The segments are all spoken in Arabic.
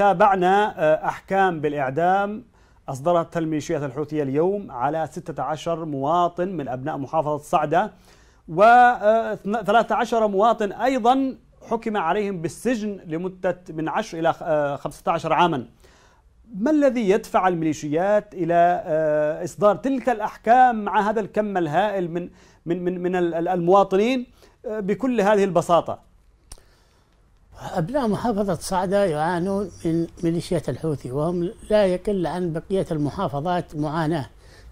تابعنا آه، أحكام بالإعدام أصدرتها الميليشيات الحوثية اليوم على 16 مواطن من أبناء محافظة صعدة و13 آه، مواطن أيضا حكم عليهم بالسجن لمدة من 10 إلى 15 آه، عاما ما الذي يدفع الميليشيات إلى إصدار تلك الأحكام مع هذا الكم الهائل من من من من المواطنين بكل هذه البساطة أبناء محافظة صعدة يعانون من ميليشيات الحوثي وهم لا يقل عن بقية المحافظات معاناة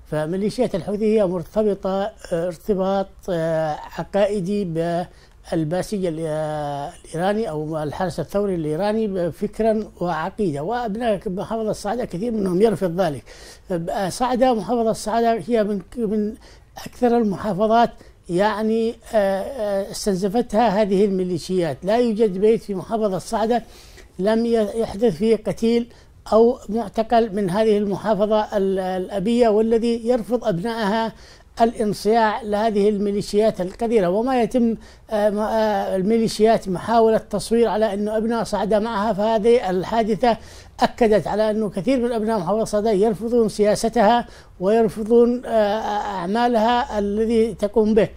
فميليشيات الحوثي هي مرتبطة آه، ارتباط آه، عقائدي بالباسية آه، الإيراني أو الحرس الثوري الإيراني فكرا وعقيدة وأبناء محافظة صعدة كثير منهم يرفض ذلك صعدة محافظة صعدة هي من أكثر المحافظات يعني آه، آه، استنزفتها هذه الميليشيات لا يوجد بيت في محافظة صعدة لم يحدث فيه قتيل أو معتقل من هذه المحافظة الأبية والذي يرفض أبنائها الانصياع لهذه الميليشيات القذرة وما يتم آه، آه، الميليشيات محاولة تصوير على أن أبناء صعدة معها فهذه الحادثة أكدت على أنه كثير من أبناء محافظة صعدة يرفضون سياستها ويرفضون آه، أعمالها الذي تقوم به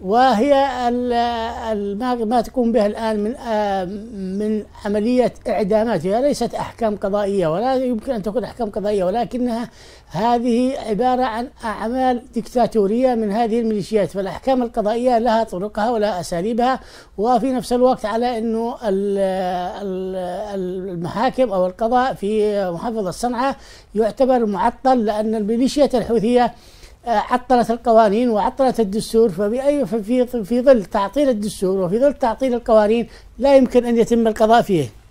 وهي ما تقوم به الآن من من عملية إعدامات هي ليست أحكام قضائية ولا يمكن أن تكون أحكام قضائية ولكنها هذه عبارة عن أعمال دكتاتورية ديكتاتورية من هذه الميليشيات فالأحكام القضائية لها طرقها ولها أساليبها وفي نفس الوقت على أنه المحاكم أو القضاء في محافظة صنعاء يعتبر معطل لأن الميليشيات الحوثية آه، عطلت القوانين وعطلت الدستور فبأي في ظل تعطيل الدستور وفي ظل تعطيل القوانين لا يمكن أن يتم القضاء فيه